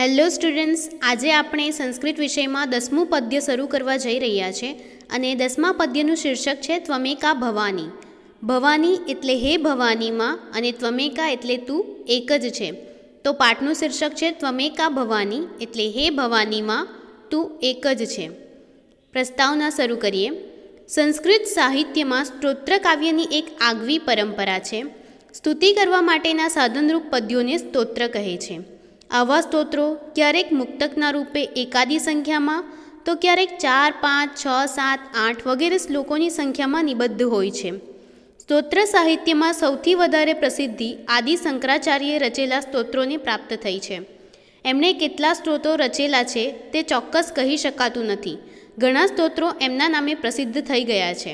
hello students આજે આપણે સંસ્કૃત વિષયમાં દસમું પદ્ય શરૂ કરવા જઈ રહ્યા છે અને દસમા પદ્યનું શીર્ષક છે ત્વમેકા ભવાની ભવાની એટલે હે ભવાનીમાં અને ત્વમેકા એટલે તું એક જ છે તો પાઠનું શીર્ષક છે ત્વમેકા ભવાની એટલે હે ભવાનીમાં તું એક જ છે પ્રસ્તાવના શરૂ કરીએ સંસ્કૃત સાહિત્યમાં સ્તોત્ર કાવ્યની એક આગવી પરંપરા છે સ્તુતિ કરવા માટેના સાધનરૂપ પદ્યોને સ્તોત્ર કહે છે આવા સ્તોત્રો ક્યારેક મુક્તકના રૂપે એકાદી સંખ્યામાં તો ક્યારેક ચાર પાંચ છ સાત આઠ વગેરે શ્લોકોની સંખ્યામાં નિબદ્ધ હોય છે સ્તોત્ર સાહિત્યમાં સૌથી વધારે પ્રસિદ્ધિ આદિ શંકરાચાર્યે રચેલા સ્તોત્રોને પ્રાપ્ત થઈ છે એમણે કેટલા સ્ત્રોતો રચેલા છે તે ચોક્કસ કહી શકાતું નથી ઘણા સ્તોત્રો એમના નામે પ્રસિદ્ધ થઈ ગયા છે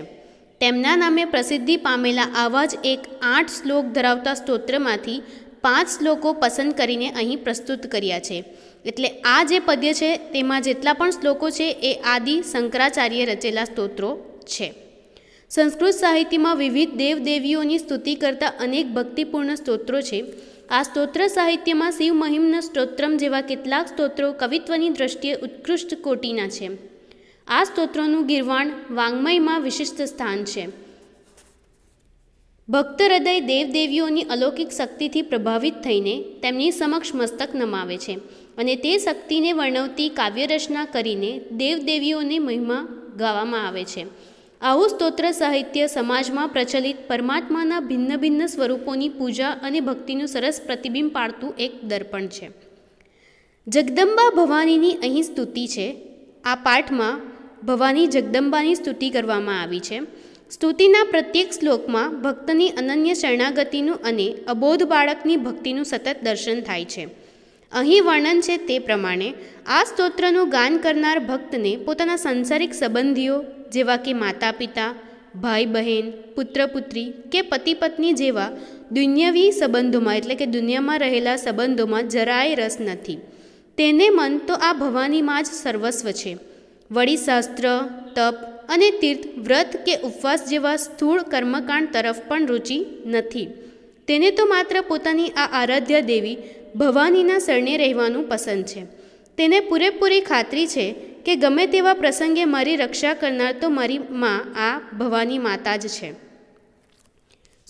તેમના નામે પ્રસિદ્ધિ પામેલા આવા જ એક આઠ શ્લોક ધરાવતા સ્તોત્રમાંથી પાંચ શ્લોકો પસંદ કરીને અહીં પ્રસ્તુત કર્યા છે એટલે આ જે પદ્ય છે તેમાં જેટલા પણ શ્લોકો છે એ આદિ શંકરાચાર્ય રચેલા સ્તોત્રો છે સંસ્કૃત સાહિત્યમાં વિવિધ દેવદેવીઓની સ્તુતિ કરતા અનેક ભક્તિપૂર્ણ સ્તોત્રો છે આ સ્તોત્ર સાહિત્યમાં શિવ મહિમ્ન સ્તોત્રમ જેવા કેટલાક સ્તોત્રો કવિત્વની દ્રષ્ટિએ ઉત્કૃષ્ટ કોટીના છે આ સ્તોત્રોનું ગિરવાણ વાંગ્મયમાં વિશિષ્ટ સ્થાન છે ભક્ત હૃદય દેવદેવીઓની અલૌકિક શક્તિથી પ્રભાવિત થઈને તેમની સમક્ષ મસ્તક નમાવે છે અને તે શક્તિને વર્ણવતી કાવ્યરચના કરીને દેવદેવીઓને મહિમા ગાવામાં આવે છે આવું સ્તોત્ર સાહિત્ય સમાજમાં પ્રચલિત પરમાત્માના ભિન્ન ભિન્ન સ્વરૂપોની પૂજા અને ભક્તિનું સરસ પ્રતિબિંબ પાડતું એક દર્પણ છે જગદંબા ભવાનીની અહીં સ્તુતિ છે આ પાઠમાં ભવાની જગદંબાની સ્તુતિ કરવામાં આવી છે સ્તુતિના પ્રત્યેક શ્લોકમાં ભક્તની અનન્ય શરણાગતિનું અને અબોધ બાળકની ભક્તિનું સતત દર્શન થાય છે અહીં વર્ણન છે તે પ્રમાણે આ સ્તોત્રનું ગાન કરનાર ભક્તને પોતાના સંસારિક સંબંધીઓ જેવા કે માતા પિતા ભાઈ બહેન પુત્ર પુત્રી કે પતિ પત્ની જેવા દુન્યવી સંબંધોમાં એટલે કે દુનિયામાં રહેલા સંબંધોમાં જરાય રસ નથી તેને મન તો આ ભવાનીમાં જ સર્વસ્વ છે વળી શાસ્ત્ર તપ અને તીર્થ વ્રત કે ઉપવાસ જેવા સ્થૂળ કર્મકાંડ તરફ પણ રુચિ નથી તેને તો માત્ર પોતાની આ આરાધ્ય દેવી ભવાનીના શરણે રહેવાનું પસંદ છે તેને પૂરેપૂરી ખાતરી છે કે ગમે તેવા પ્રસંગે મારી રક્ષા કરનાર તો મારી માં આ ભવાની માતા જ છે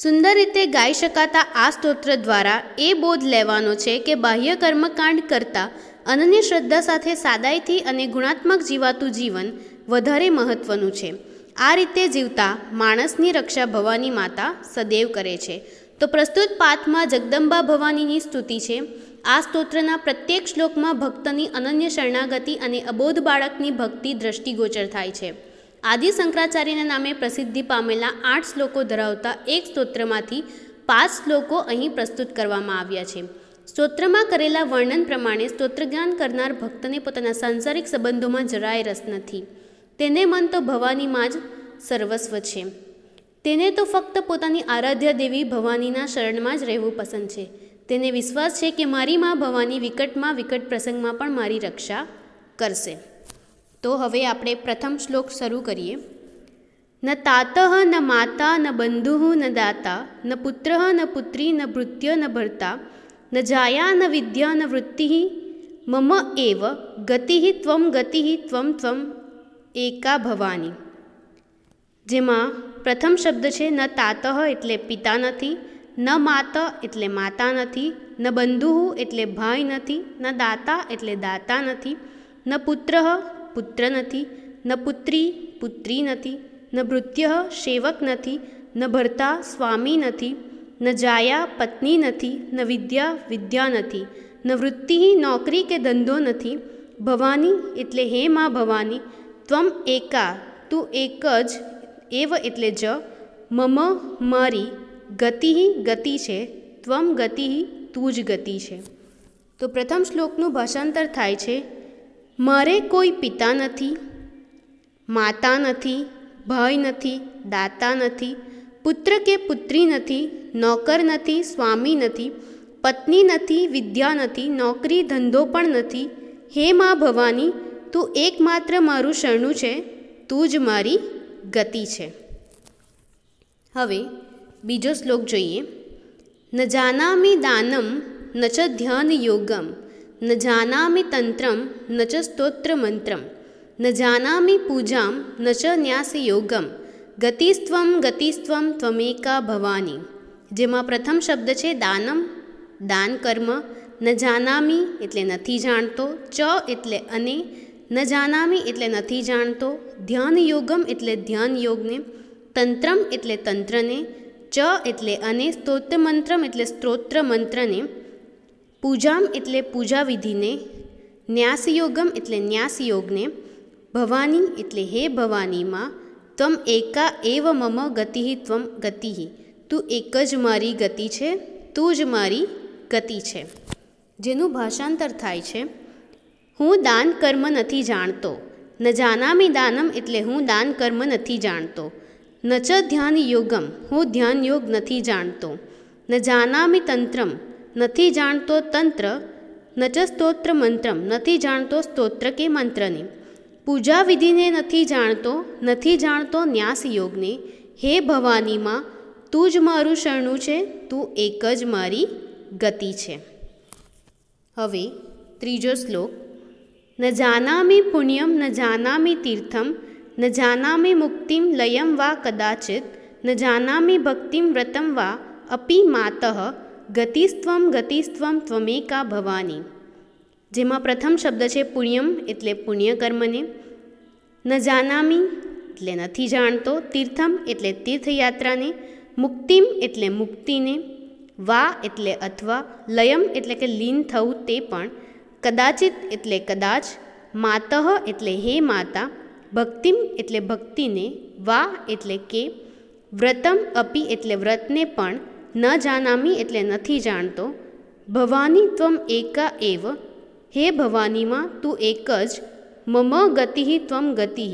સુંદર રીતે ગાઈ શકાતા આ સ્તોત્ર દ્વારા એ બોધ લેવાનો છે કે બાહ્ય કર્મકાંડ કરતાં અનન્ય શ્રદ્ધા સાથે સાદાઈથી અને ગુણાત્મક જીવાતું જીવન વધારે મહત્ત્વનું છે આ રીતે જીવતા માણસની રક્ષા ભવાની માતા સદૈવ કરે છે તો પ્રસ્તુત પાઠમાં જગદંબા ભવાનીની સ્તુતિ છે આ સ્તોત્રના પ્રત્યેક શ્લોકમાં ભક્તની અનન્ય શરણાગતિ અને અબોધ બાળકની ભક્તિ દ્રષ્ટિગોચર થાય છે આદિ શંકરાચાર્યના નામે પ્રસિદ્ધિ પામેલા આઠ શ્લોકો ધરાવતા એક સ્તોત્રમાંથી પાંચ શ્લોકો અહીં પ્રસ્તુત કરવામાં આવ્યા છે સ્તોત્રમાં કરેલા વર્ણન પ્રમાણે સ્તોત્રજ્ઞાન કરનાર ભક્તને પોતાના સાંસારિક સંબંધોમાં જરાય રસ નથી તેને મન તો ભવાનીમાં જ સર્વસ્વ છે તેને તો ફક્ત પોતાની આરાધ્ય દેવી ભવાનીના શરણમાં જ રહેવું પસંદ છે તેને વિશ્વાસ છે કે મારી મા ભવાની વિકટમાં વિકટ પ્રસંગમાં પણ મારી રક્ષા કરશે તો હવે આપણે પ્રથમ શ્લોક શરૂ કરીએ ન તાતઃ ન માતા ન બંધુ ન દાતા ન પુત્ર ન પુત્રી ન ભૃત્ય ન ભર્તા ન જાયા ન વિદ્યા ન વૃત્તિ મમ એવ ગતિ ત્વમ ગતિ ત્વમ ત્વમ એકા ભવાની જેમાં પ્રથમ શબ્દ છે ન તાતઃ એટલે પિતા નથી ન માત એટલે માતા નથી ન બંધુ એટલે ભાઈ નથી ન દાતા એટલે દાતા નથી ન પુત્ર પુત્ર નથી ન પુત્રી પુત્રી નથી ન ભૃત્ય સેવક નથી ન ભરતા સ્વામી નથી ન જાયા પત્ની નથી ન વિદ્યા વિદ્યા નથી ન વૃત્તિ નોકરી કે ધંધો નથી ભવાની એટલે હે માં ભવાની ત્વમ એકા તું એક જ એવ એટલે જ મમ મારી ગતિ ગતિ છે ત્વમ ગતિ તું જ ગતિ છે તો પ્રથમ શ્લોકનું ભાષાંતર થાય છે મારે કોઈ પિતા નથી માતા નથી ભાઈ નથી દાતા નથી પુત્ર કે પુત્રી નથી નોકર નથી સ્વામી નથી પત્ની નથી વિદ્યા નથી નોકરી ધંધો પણ નથી હે મા ભવાની તું એકમાત્ર મારું શરણું છે તું જ મારી ગતિ છે હવે બીજો શ્લોક જોઈએ ન જાનામી દાનમ ન ચ ધ્યાન યોગમ ન જાનામી તંત્રમ ન ચ સ્તોત્ર મંત્રમ ન જાનામી પૂજામ ન ચ ન્યાસ યોગમ ગતિસ્ત્વમ ગતિસ્ત્વમ ત્વમેકા ભવાની જેમાં પ્રથમ શબ્દ છે દાનમ દાન કર્મ ન જાનામી એટલે નથી જાણતો ચ એટલે અને ન જાનામી એટલે નથી જાણતો ધ્યાન યોગમ એટલે ધ્યાન યોગને તંત્રમ એટલે તંત્રને ચ એટલે અને સ્તોત્ર મંત્રમ એટલે સ્તોત્ર મંત્રને પૂજામ એટલે પૂજા વિધિને ન્યાસયોગમ એટલે ન્યાસયોગને ભવાની એટલે હે ભવાનીમાં ત્વમ એકા એવ મમ ગતિ ત્વમ ગતિ તું એક જ મારી ગતિ છે તું જ મારી ગતિ છે જેનું ભાષાંતર થાય છે હું દાન કર્મ નથી જાણતો ન જાનામી દાનમ એટલે હું દાન કર્મ નથી જાણતો ન ચ ધ્યાન યોગમ હું ધ્યાન યોગ નથી જાણતો ન જાનામી તંત્રમ નથી જાણતો તંત્ર ન ચ સ્તોત્ર મંત્રમ નથી જાણતો સ્તોત્ર કે મંત્રને પૂજા વિધિને નથી જાણતો નથી જાણતો ન્યાસ યોગને હે ભવાનીમાં તું જ મારું શરણું છે તું એક જ મારી ગતિ છે હવે ત્રીજો શ્લોક ન જાનામી પુણ્યમ ન જાનામી તીર્થમ ન જાનામી મુક્તિમ લયમ વા કદાચિત ન જાનામી ભક્તિમ વ્રતમ વા અપી માતઃ ગતિસ્ત્વમ ગતિસ્ત્વમ ત્વમેકા ભવાની જેમાં પ્રથમ શબ્દ છે પુણ્યમ એટલે પુણ્યકર્મને ન જાનામી એટલે નથી જાણતો તીર્થમ એટલે તીર્થયાત્રાને મુક્તિમ એટલે મુક્તિને વા એટલે અથવા લયમ એટલે કે લીન થવું તે પણ કદાચિત એટલે કદાચ માતઃ એટલે હે માતા ભક્તિમ એટલે ભક્તિને વા એટલે કે વ્રતમ અપી એટલે વ્રતને પણ ન જાનામી એટલે નથી જાણતો ભવાની ત્વમ એકા એવ હે ભવાનીમાં તું એક જ મમ ગતિ ત્વમ ગતિ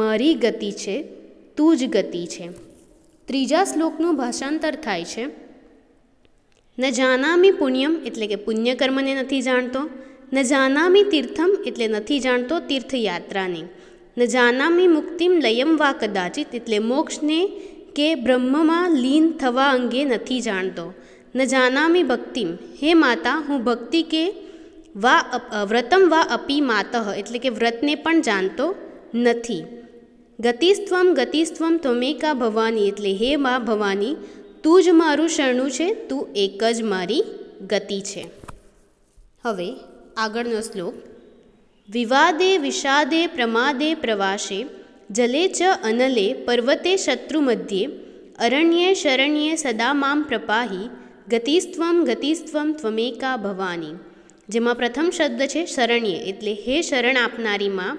મારી ગતિ છે તું જ ગતિ છે ત્રીજા શ્લોકનું ભાષાંતર થાય છે ન જાનામી પુણ્યમ એટલે કે પુણ્યકર્મને નથી જાણતો ન જાનામી તીર્થમ એટલે નથી જાણતો તીર્થયાત્રાને ન જાનામી મુક્તિમ લયમ વા કદાચિત એટલે મોક્ષને કે બ્રહ્મમાં લીન થવા અંગે નથી જાણતો ન જાનામી ભક્તિમ હે માતા હું ભક્તિ કે વા વ્રતમ વા અપી માતઃ એટલે કે વ્રતને પણ જાણતો નથી ગતિસ્ત્વમ ગતિસ્ત્વમ ત્વમેકા ભવાની એટલે હે મા ભવાની તું જ મારું શરણું છે તું એક જ મારી ગતિ છે હવે આગળનો શ્લોક વિવાદે વિષાદે પ્રમાદે પ્રવાસે જલે ચ અનલે પર્વતે શત્રુ મધ્યે અરણ્યે શરણ્યે સદા મામ પ્રપાહી ગતિસ્ત્વમ ગતિસ્ત્વમ ત્વમેકા ભવાની જેમાં પ્રથમ શબ્દ છે શરણ્ય એટલે હે શરણ આપનારીમાં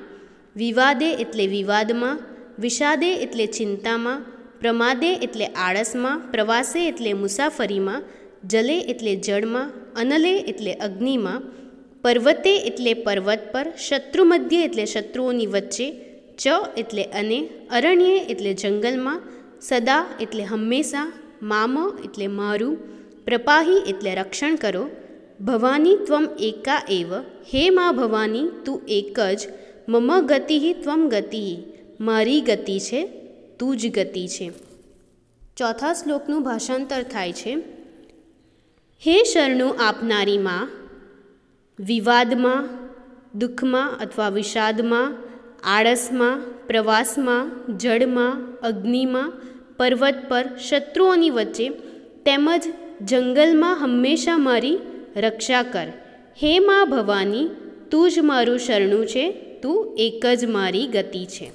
વિવાદે એટલે વિવાદમાં વિષાદે એટલે ચિંતામાં પ્રમાદે એટલે આળસમાં પ્રવાસે એટલે મુસાફરીમાં જલે એટલે જળમાં અનલે એટલે અગ્નિમાં પર્વતે એટલે પર્વત પર શત્રુ મધ્ય એટલે શત્રુઓની વચ્ચે ચ એટલે અને અરણ્ય એટલે જંગલમાં સદા એટલે હંમેશા મામ એટલે મારું પ્રપાહી એટલે રક્ષણ કરો ભવાની ત્વમ એકા એવ હે મા ભવાની તું એક જ મમ ગતિ ત્વમ ગતિ મારી ગતિ છે તું જ ગતિ છે ચોથા શ્લોકનું ભાષાંતર થાય છે હે શરણું આપનારી માં વિવાદમાં દુઃખમાં અથવા વિષાદમાં આળસમાં પ્રવાસમાં જળમાં અગ્નિમાં પર્વત પર શત્રુઓની વચ્ચે તેમજ જંગલમાં હંમેશા મારી રક્ષા કર હે મા ભવાની તું જ મારું શરણું છે તું એક જ મારી ગતિ છે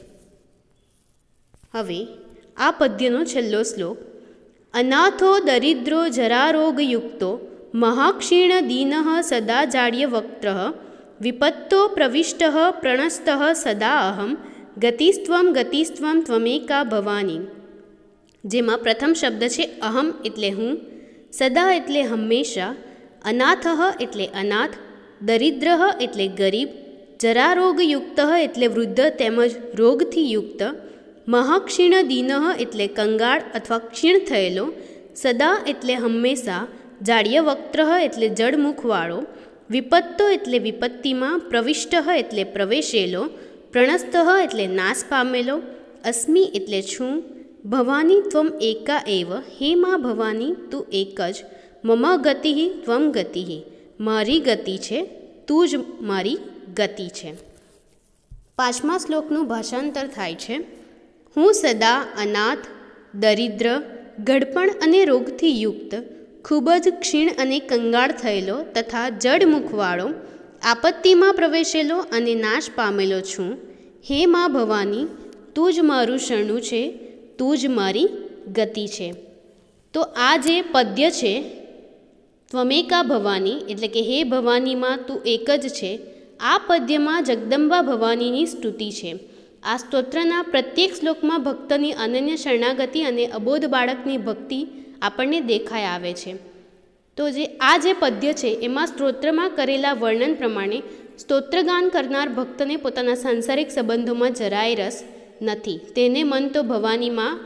હવે આ પદ્યનો છેલ્લો શ્લોક અનાથો દરિદ્રો જરારોગયુક્તો મહાક્ષીણદીનઃ સદા જાડ્યવક્ત્રઃ વિપત્તો પ્રવિષ્ટઃ પ્રણસ્તઃ સદા અહમ ગતિસ્ત્વમ ગતિસ્ત્વમ ત્વમેકા ભવાની જેમાં પ્રથમ શબ્દ છે અહમ એટલે હું સદા એટલે હંમેશા અનાથઃ એટલે અનાથ દરિદ્ર એટલે ગરીબ જરારોગયુક્ત એટલે વૃદ્ધ તેમજ રોગથી યુક્ત મહાક્ષીણ દીન એટલે કંગાળ અથવા ક્ષીણ થયેલો સદા એટલે હંમેશા જાળીય વક્ત્ર એટલે જડમુખવાળો વિપત્તો એટલે વિપત્તિમાં પ્રવિષ્ટ એટલે પ્રવેશેલો પ્રણસ્ત એટલે નાશ પામેલો અસ્મી એટલે છું ભવાની ત્વમ એકા એવ હે મા ભવાની તું એક જ મમ ગતિ ત્વમ ગતિ મારી ગતિ છે તું જ મારી ગતિ છે પાંચમા શ્લોકનું ભાષાંતર થાય છે હું સદા અનાથ દરિદ્ર ગડપણ અને રોગથી યુક્ત ખૂબ જ ક્ષીણ અને કંગાળ થયેલો તથા જડમુખવાળો આપત્તિમાં પ્રવેશેલો અને નાશ પામેલો છું હે મા ભવાની તું જ મારું શરણું છે તું જ મારી ગતિ છે તો આ જે પદ્ય છે ત્વમેકા ભવાની એટલે કે હે ભવાનીમાં તું એક જ છે આ પદ્યમાં જગદંબા ભવાનીની સ્તુતિ છે આ સ્તોત્રના પ્રત્યેક શ્લોકમાં ભક્તની અનન્ય શરણાગતિ અને અબોધ બાળકની ભક્તિ આપણને દેખાઈ આવે છે તો જે આ જે પદ્ય છે એમાં સ્ત્રોત્રમાં કરેલા વર્ણન પ્રમાણે સ્તોત્રગાન કરનાર ભક્તને પોતાના સાંસારિક સંબંધોમાં જરાય રસ નથી તેને મન તો ભવાનીમાં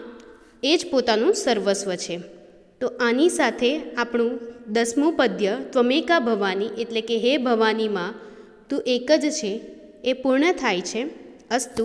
એ જ પોતાનું સર્વસ્વ છે તો આની સાથે આપણું દસમું પદ્ય ત્વમેકા ભવાની એટલે કે હે ભવાનીમાં તું એક જ છે એ પૂર્ણ થાય છે અસ્તુ